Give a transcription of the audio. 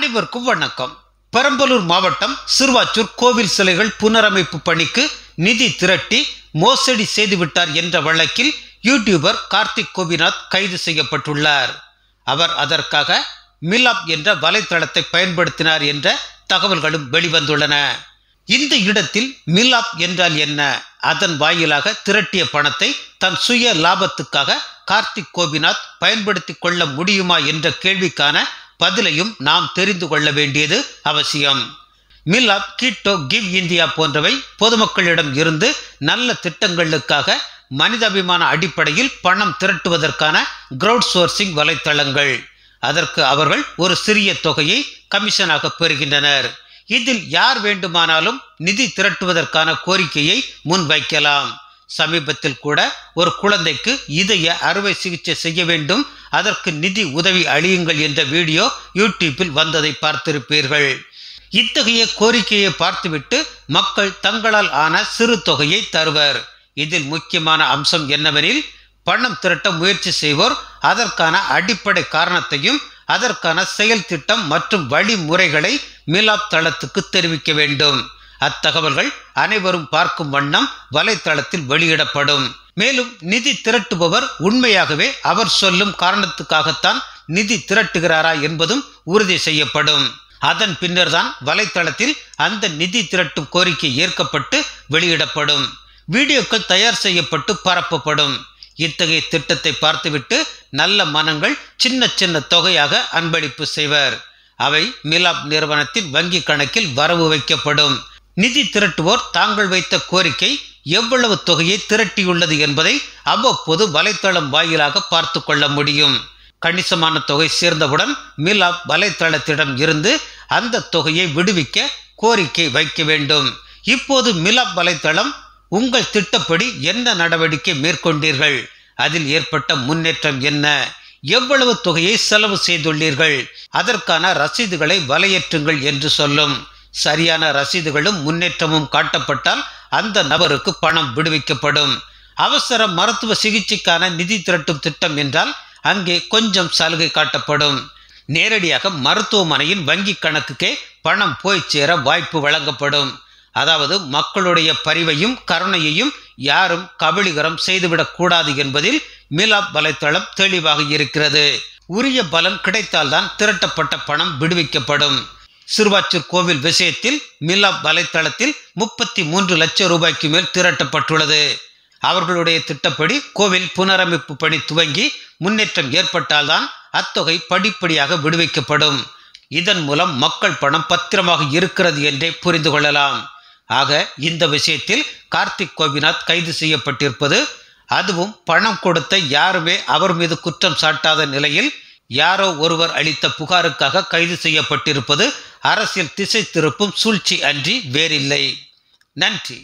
அனைவருக்கும் வணக்கம் பெரம்பலூர் மாவட்டம் சிறுவாச்சூர் கோவில் சிலைகள் புனரமைப்பு பணிக்கு நிதி திரட்டி மோசடி செய்துவிட்டார் என்ற வழக்கில் யூடியூபர் கார்த்திக் கோபிநாத் கைது செய்யப்பட்டுள்ளார் அவர் அதற்காக மிலாப் என்ற வலைதளத்தை பயன்படுத்தினார் என்ற தகவல்களும் வெளிவந்துள்ளன இந்த இடத்தில் மிலாப் என்றால் என்ன அதன் வாயிலாக திரட்டிய பணத்தை தன் சுய லாபத்துக்காக கார்த்திக் கோபிநாத் பயன்படுத்தி கொள்ள முடியுமா என்ற கேள்விக்கான பதிலையும் நாம் தெரிந்து கொள்ள வேண்டியது அவசியம் மில்லாப் கிட்டோ கிவ் இந்தியா போன்றவை பொதுமக்களிடம் இருந்து நல்ல திட்டங்களுக்காக மனிதாபிமான அடிப்படையில் பணம் திரட்டுவதற்கான கிரவுட் சோர்சிங் வலைத்தளங்கள் அதற்கு அவர்கள் ஒரு சிறிய தொகையை கமிஷனாக பெறுகின்றனர் இதில் யார் வேண்டுமானாலும் நிதி திரட்டுவதற்கான கோரிக்கையை முன்வைக்கலாம் சமீபத்தில் கூட ஒரு குழந்தைக்கு இதய அறுவை சிகிச்சை செய்ய வேண்டும் அதற்கு நிதி உதவி அழியுங்கள் என்ற வீடியோ யூடியூப்பில் வந்ததை பார்த்திருப்பீர்கள் இத்தகைய கோரிக்கையை பார்த்துவிட்டு மக்கள் தங்களால் ஆன சிறு தொகையை தருவர் இதில் முக்கியமான அம்சம் என்னவெனில் பணம் திரட்ட முயற்சி செய்வோர் அதற்கான அடிப்படை காரணத்தையும் அதற்கான செயல் திட்டம் மற்றும் வழிமுறைகளை மிலாப் தளத்துக்கு தெரிவிக்க வேண்டும் அத்தகவல்கள் அனைவரும் பார்க்கும் வண்ணம் வலைத்தளத்தில் வெளியிடப்படும் மேலும் நிதி திரட்டுபவர் உண்மையாகவே அவர் சொல்லும் காரணத்துக்காகத்தான் நிதி திரட்டுகிறாரா என்பதும் உறுதி செய்யப்படும் அதன் பின்னர்தான் வலைத்தளத்தில் அந்த நிதி திரட்டும் கோரிக்கை ஏற்கப்பட்டு வெளியிடப்படும் வீடியோக்கள் தயார் செய்யப்பட்டு பரப்பப்படும் இத்தகைய திட்டத்தை பார்த்துவிட்டு நல்ல மனங்கள் சின்ன சின்ன தொகையாக அன்பளிப்பு செய்வர் அவை மிலாப் நிறுவனத்தின் வங்கி கணக்கில் வரவு வைக்கப்படும் நிதி திரட்டுவோர் தாங்கள் வைத்த கோரிக்கை எவ்வளவு தொகையை திரட்டியுள்ளது என்பதை அவ்வப்போது வலைத்தளம் வாயிலாக பார்த்து கொள்ள முடியும் கணிசமான தொகை சேர்ந்தவுடன் மிலாப் வலைத்தளத்திடம் இருந்து அந்த தொகையை விடுவிக்க கோரிக்கை வைக்க வேண்டும் இப்போது மிலாப் வலைத்தளம் உங்கள் திட்டப்படி என்ன நடவடிக்கை மேற்கொண்டீர்கள் அதில் ஏற்பட்ட முன்னேற்றம் என்ன எவ்வளவு தொகையை செலவு செய்துள்ளீர்கள் அதற்கான ரசீதுகளை வலையேற்றுங்கள் என்று சொல்லும் சரியான ரசீதுகளும் முன்னேற்றமும் காட்டப்பட்டால் அந்த நபருக்கு பணம் விடுவிக்கப்படும் அவசர மருத்துவ சிகிச்சைக்கான நிதி திரட்டும் திட்டம் என்றால் அங்கே கொஞ்சம் சலுகை காட்டப்படும் நேரடியாக மருத்துவமனையின் வங்கி கணக்குக்கே பணம் போய் சேர வாய்ப்பு வழங்கப்படும் அதாவது மக்களுடைய பரிவையும் கருணையையும் யாரும் கபலிகரம் செய்துவிடக்கூடாது என்பதில் மிலாப் வலைத்தளம் தெளிவாக இருக்கிறது உரிய பலன் கிடைத்தால்தான் திரட்டப்பட்ட பணம் விடுவிக்கப்படும் சிறுவாச்சூர் கோவில் விஷயத்தில் மில்லாப் வலைத்தளத்தில் முப்பத்தி மூன்று லட்சம் ரூபாய்க்கு மேல் திரட்டப்பட்டுள்ளது அவர்களுடைய திட்டப்படி கோவில் புனரமைப்பு பணி துவங்கி முன்னேற்றம் ஏற்பட்டால்தான் அத்தொகை படிப்படியாக விடுவிக்கப்படும் இதன் மூலம் மக்கள் பணம் பத்திரமாக இருக்கிறது என்றே புரிந்து கொள்ளலாம் ஆக இந்த விஷயத்தில் கார்த்திக் கோபிநாத் கைது செய்யப்பட்டிருப்பது அதுவும் பணம் கொடுத்த யாருமே அவர் மீது குற்றம் சாட்டாத நிலையில் யாரோ ஒருவர் அளித்த புகாருக்காக கைது செய்யப்பட்டிருப்பது அரசியல் திசை திருப்பும் சூழ்ச்சி அன்றி வேறில்லை நன்றி